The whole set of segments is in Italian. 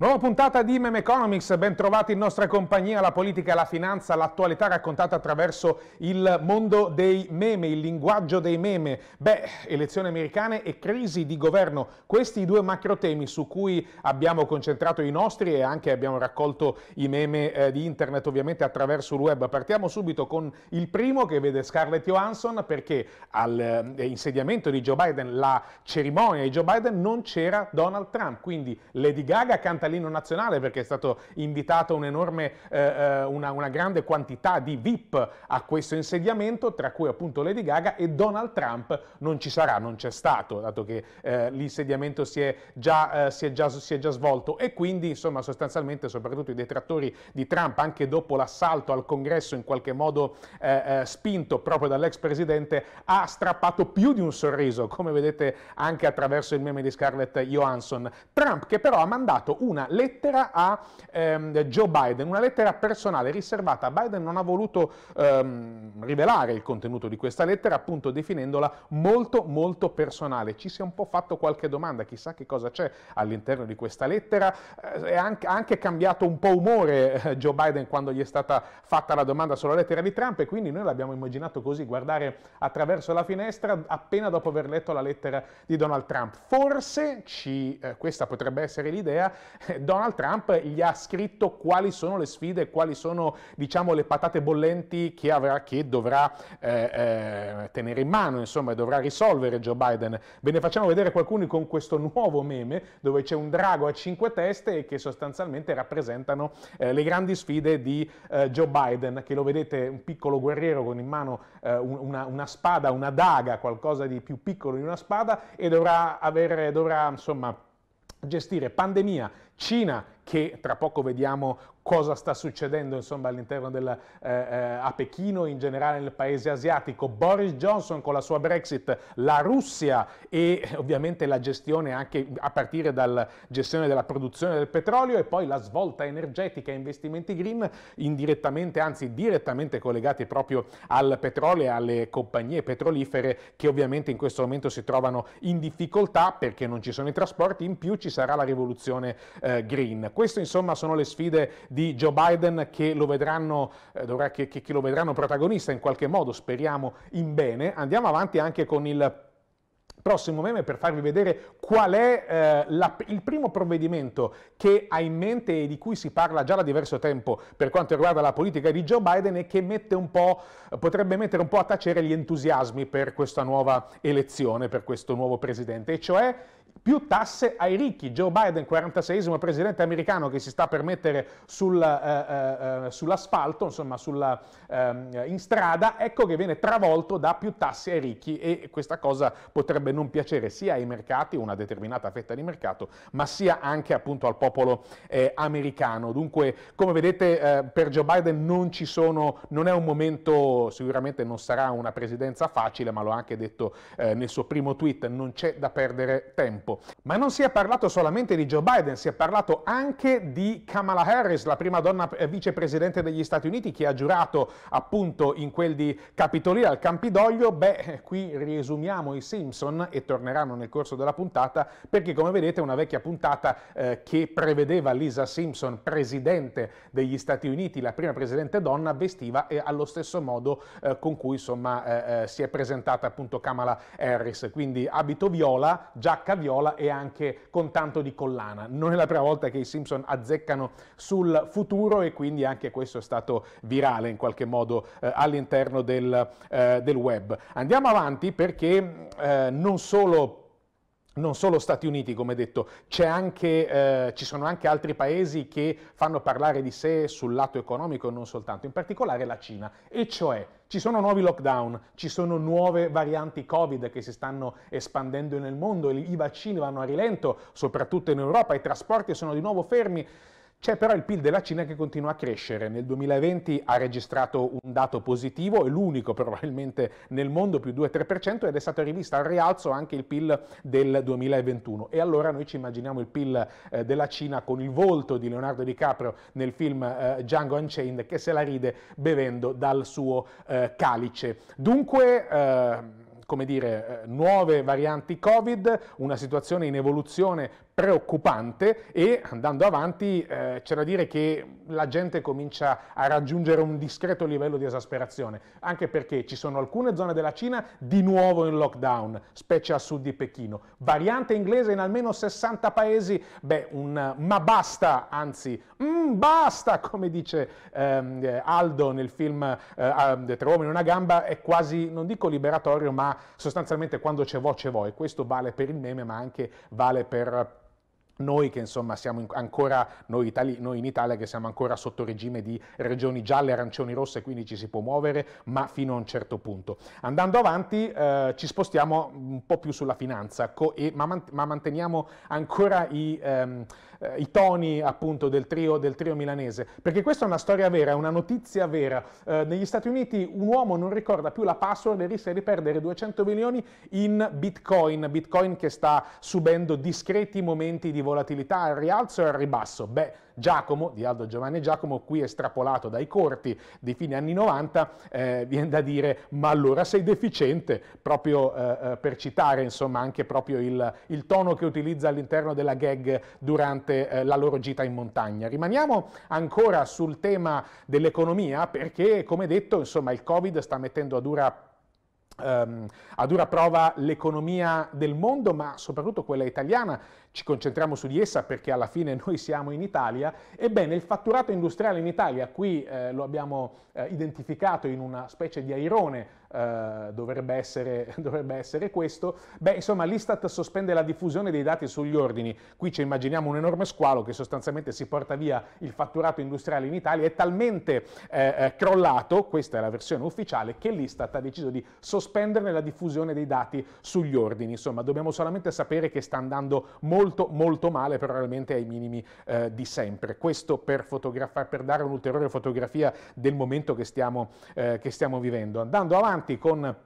Nuova puntata di Meme Economics, ben trovati in nostra compagnia, la politica la finanza, l'attualità raccontata attraverso il mondo dei meme, il linguaggio dei meme. Beh, elezioni americane e crisi di governo, questi i due macro temi su cui abbiamo concentrato i nostri e anche abbiamo raccolto i meme eh, di internet ovviamente attraverso il web. Partiamo subito con il primo che vede Scarlett Johansson perché all'insediamento eh, di Joe Biden, la cerimonia di Joe Biden, non c'era Donald Trump, quindi Lady Gaga canta l'inno nazionale perché è stato invitato un'enorme, eh, eh, una, una, grande quantità di VIP a questo insediamento, tra cui appunto Lady Gaga e Donald Trump non ci sarà, non c'è stato, dato che eh, l'insediamento si è, già, eh, si, si è già svolto e quindi insomma sostanzialmente soprattutto i detrattori di Trump anche dopo l'assalto al congresso in qualche modo eh, eh, spinto proprio dall'ex presidente ha strappato più di un sorriso come vedete anche attraverso il meme di Scarlett Johansson. Trump che però ha mandato una una lettera a ehm, Joe Biden, una lettera personale riservata. Biden non ha voluto ehm, rivelare il contenuto di questa lettera, appunto definendola molto molto personale. Ci si è un po' fatto qualche domanda, chissà che cosa c'è all'interno di questa lettera. Eh, ha anche, anche, cambiato un po' umore eh, Joe Biden quando gli è stata fatta la domanda sulla lettera di Trump e quindi noi l'abbiamo immaginato così, guardare attraverso la finestra appena dopo aver letto la lettera di Donald Trump. Forse ci, eh, questa potrebbe essere l'idea, Donald Trump gli ha scritto quali sono le sfide, quali sono diciamo, le patate bollenti che, avrà, che dovrà eh, eh, tenere in mano, insomma, e dovrà risolvere Joe Biden. Ve ne facciamo vedere qualcuno con questo nuovo meme dove c'è un drago a cinque teste e che sostanzialmente rappresentano eh, le grandi sfide di eh, Joe Biden, che lo vedete un piccolo guerriero con in mano eh, una, una, spada, una daga, qualcosa di più piccolo di una spada e dovrà, avere, dovrà insomma, gestire pandemia, Cina, che tra poco vediamo cosa sta succedendo insomma, all'interno del, eh, eh, a Pechino, in generale nel paese asiatico, Boris Johnson con la sua Brexit, la Russia e ovviamente la gestione anche a partire dalla gestione della produzione del petrolio e poi la svolta energetica e investimenti green indirettamente, anzi direttamente collegati proprio al petrolio e alle compagnie petrolifere che ovviamente in questo momento si trovano in difficoltà perché non ci sono i trasporti, in più ci sarà la rivoluzione eh, eh, green. Queste insomma sono le sfide di Joe Biden che lo vedranno, eh, dovrà, che, che, che lo vedranno protagonista in qualche modo, speriamo in bene. Andiamo avanti anche con il prossimo meme per farvi vedere qual è eh, la, il primo provvedimento che ha in mente e di cui si parla già da diverso tempo per quanto riguarda la politica di Joe Biden e che mette potrebbe mettere un po' a tacere gli entusiasmi per questa nuova elezione, per questo nuovo presidente, e cioè più tasse ai ricchi. Joe Biden, 46esimo presidente americano che si sta per mettere sul, eh, eh, eh sull'asfalto, insomma sulla, eh, in strada, ecco che viene travolto da più tasse ai ricchi e questa cosa potrebbe non piacere sia ai mercati, una determinata fetta di mercato, ma sia anche appunto al popolo eh, americano. Dunque, come vedete, eh, per Joe Biden non ci sono, non è un momento, sicuramente non sarà una presidenza facile, ma l'ho anche detto nel suo primo tweet, non c'è da perdere tempo tempo. Ma non si è parlato solamente di Joe Biden, si è parlato anche di Kamala Harris, la prima donna eh, vicepresidente degli Stati Uniti che ha giurato appunto in quel di Capitol al Campidoglio. Beh, eh, qui riesumiamo i Simpson e torneranno nel corso della puntata perché come vedete è una vecchia puntata eh, che prevedeva Lisa Simpson presidente degli Stati Uniti, la prima presidente donna, vestiva eh, allo stesso modo eh, con cui insomma eh, si è presentata appunto Kamala Harris, quindi abito viola, giacca viola parola e anche con tanto di collana. Non è la prima volta che i Simpson azzeccano sul futuro e quindi anche questo è stato virale in qualche modo eh, all'interno del, eh, del, web. Andiamo avanti perché eh, non solo non solo Stati Uniti, come detto, anche, eh, ci sono anche altri paesi che fanno parlare di sé sul lato economico e non soltanto, in particolare la Cina, e cioè ci sono nuovi lockdown, ci sono nuove varianti Covid che si stanno espandendo nel mondo, i vaccini vanno a rilento, soprattutto in Europa, i trasporti sono di nuovo fermi. C'è però il PIL della Cina che continua a crescere, nel 2020 ha registrato un dato positivo, è l'unico probabilmente nel mondo più 2-3% ed è stato rivisto al rialzo anche il PIL del 2021 e allora noi ci immaginiamo il PIL eh, della Cina con il volto di Leonardo DiCaprio nel film eh, Django Unchained che se la ride bevendo dal suo eh, calice. Dunque eh, come dire, eh, nuove varianti Covid, una situazione in evoluzione preoccupante e andando avanti eh, c'è da dire che la gente comincia a raggiungere un discreto livello di esasperazione, anche perché ci sono alcune zone della Cina di nuovo in lockdown, specie a sud di Pechino. Variante inglese in almeno 60 paesi, beh, un ma basta, anzi, mm, basta, come dice ehm, Aldo nel film eh, Tre uomini e una gamba, è quasi, non dico liberatorio, ma sostanzialmente quando c'è voce voi. Questo vale per il meme, ma anche vale per noi che insomma siamo in, ancora, noi, Itali, noi, in Italia che siamo ancora sotto regime di regioni gialle, arancioni, rosse, quindi ci si può muovere, ma fino a un certo punto. Andando avanti eh, ci spostiamo un po' più sulla finanza, e, ma, man ma, manteniamo ancora i, ehm, eh, i toni appunto del trio, del trio, milanese, perché questa è una storia vera, è una notizia vera. Eh, negli Stati Uniti un uomo non ricorda più la password e rischia di perdere 200 milioni in bitcoin, bitcoin che sta subendo discreti momenti di volontà volatilità al rialzo e al ribasso. Beh, Giacomo, di Aldo Giovanni Giacomo, qui estrapolato dai corti di fine anni 90, eh, viene da dire ma allora sei deficiente, proprio eh, eh, per citare insomma anche proprio il, il tono che utilizza all'interno della gag durante eh, la loro gita in montagna. Rimaniamo ancora sul tema dell'economia perché come detto insomma il Covid sta mettendo a dura Um, a dura prova l'economia del mondo, ma soprattutto quella italiana, ci concentriamo su di essa perché alla fine noi siamo in Italia, ebbene il fatturato industriale in Italia, qui eh, lo abbiamo eh, identificato in una specie di airone eh, dovrebbe, essere, dovrebbe, essere, questo. Beh, insomma, l'Istat sospende la diffusione dei dati sugli ordini. Qui ci immaginiamo un enorme squalo che sostanzialmente si porta via il fatturato industriale in Italia. È talmente eh, eh, crollato, questa è la versione ufficiale, che l'Istat ha deciso di sospenderne la diffusione dei dati sugli ordini. Insomma, dobbiamo solamente sapere che sta andando molto, molto male, probabilmente ai minimi eh, di sempre. Questo per, per dare un'ulteriore fotografia del momento che stiamo, eh, che stiamo vivendo. Andando avanti, avanti con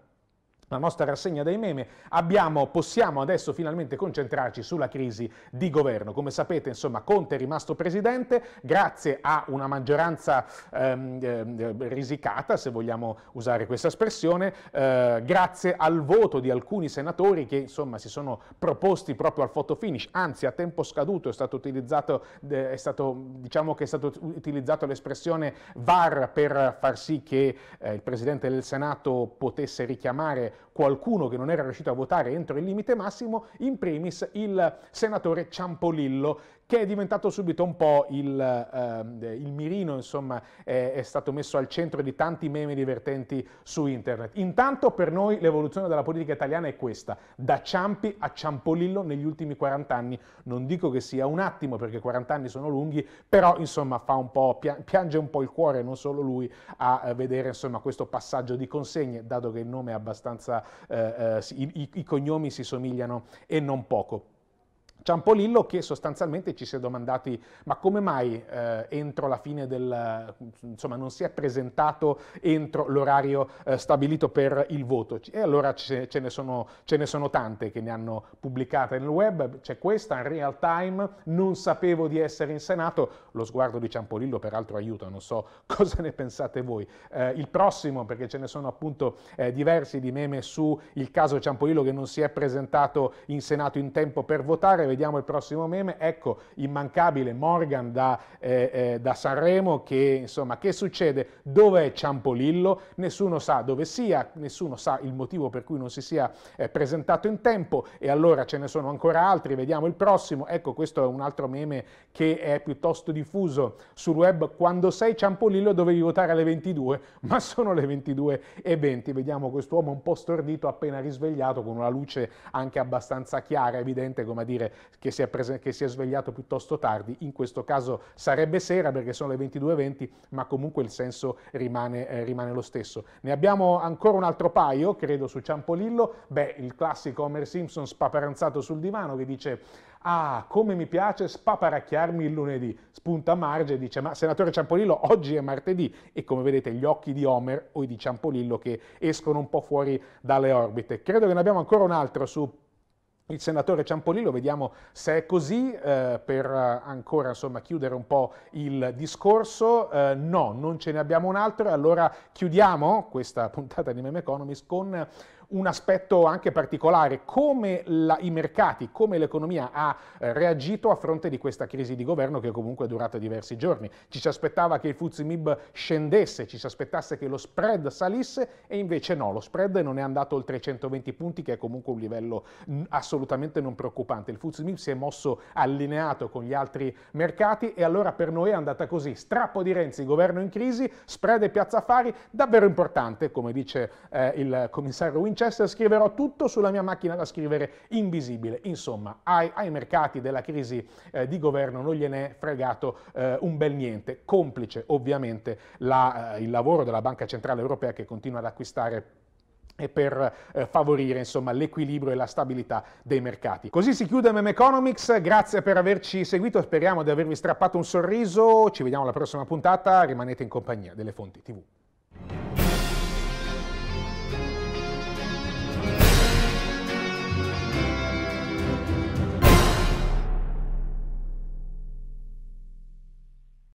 la nostra rassegna dei meme, abbiamo, possiamo adesso finalmente concentrarci sulla crisi di governo. Come sapete, insomma, Conte è rimasto presidente grazie a una maggioranza ehm, eh, risicata, se vogliamo usare questa espressione, eh, grazie al voto di alcuni senatori che insomma, si sono proposti proprio al fotofinish, anzi a tempo scaduto è stato utilizzato, eh, è stato, diciamo che è stato utilizzato l'espressione VAR per far sì che eh, il Presidente del Senato potesse richiamare qualcuno che non era riuscito a votare entro il limite massimo, in primis il senatore Ciampolillo che è diventato subito un po' il, eh, il mirino, insomma, eh, è stato messo al centro di tanti meme divertenti su internet. Intanto per noi l'evoluzione della politica italiana è questa, da Ciampi a Ciampolillo negli ultimi 40 anni, non dico che sia un attimo perché 40 anni sono lunghi, però insomma fa un po', piange un po' il cuore, non solo lui, a eh, vedere insomma questo passaggio di consegne, dato che il nome è abbastanza, eh, eh i, i, i cognomi si somigliano e non poco. Ciampolillo che sostanzialmente ci si è domandati ma come mai eh, entro la fine del insomma non si è presentato entro l'orario eh, stabilito per il voto e allora ce, ce, ne sono, ce, ne sono, tante che ne hanno pubblicate nel web c'è questa in real time non sapevo di essere in senato lo sguardo di Ciampolillo peraltro aiuta non so cosa ne pensate voi eh, il prossimo perché ce ne sono appunto eh, diversi di meme su il caso Ciampolillo che non si è presentato in senato in tempo per votare vediamo il prossimo meme, ecco immancabile Morgan da, eh, eh, da Sanremo che insomma che succede? Dov'è Ciampolillo? Nessuno sa dove sia, nessuno sa il motivo per cui non si sia eh, presentato in tempo e allora ce ne sono ancora altri, vediamo il prossimo, ecco questo è un altro meme che è piuttosto diffuso sul web, quando sei Ciampolillo dovevi votare alle 22, ma sono le 22 e 20, vediamo quest'uomo un po' stordito appena risvegliato con una luce anche abbastanza chiara, evidente come a dire che si, prese, che si, è svegliato piuttosto tardi, in questo caso sarebbe sera perché sono le 22.20, ma comunque il senso rimane, eh, rimane, lo stesso. Ne abbiamo ancora un altro paio, credo, su Ciampolillo, beh, il classico Homer Simpson spaparanzato sul divano che dice ah, come mi piace spaparacchiarmi il lunedì. Spunta Marge e dice, ma senatore Ciampolillo, oggi è martedì. E come vedete gli occhi di Homer o di Ciampolillo che escono un po' fuori dalle orbite. Credo che ne abbiamo ancora un altro su il senatore Ciampolillo, vediamo se è così, eh, per eh, ancora insomma, chiudere un po' il discorso. Eh, no, non ce ne abbiamo un altro, allora chiudiamo questa puntata di Meme Economist con un aspetto anche particolare, come la, i mercati, come l'economia ha eh, reagito a fronte di questa crisi di governo che comunque è durata diversi giorni. Ci si aspettava che il Fuzimib scendesse, ci si aspettasse che lo spread salisse e invece no, lo spread non è andato oltre i 120 punti che è comunque un livello mm, assolutamente non preoccupante. Il Fuzimib si è mosso allineato con gli altri mercati e allora per noi è andata così, strappo di Renzi, governo in crisi, spread e piazza affari, davvero importante come dice eh, il commissario Winter Winchester scriverò tutto sulla mia macchina da scrivere invisibile. Insomma, ai, ai mercati della crisi eh, di governo non gliene è fregato eh, un bel niente, complice ovviamente la, eh, il lavoro della Banca Centrale Europea che continua ad acquistare e per eh, favorire insomma, l'equilibrio e la stabilità dei mercati. Così si chiude Meme Economics, grazie per averci seguito, speriamo di avervi strappato un sorriso, ci vediamo alla prossima puntata, rimanete in compagnia delle fonti TV.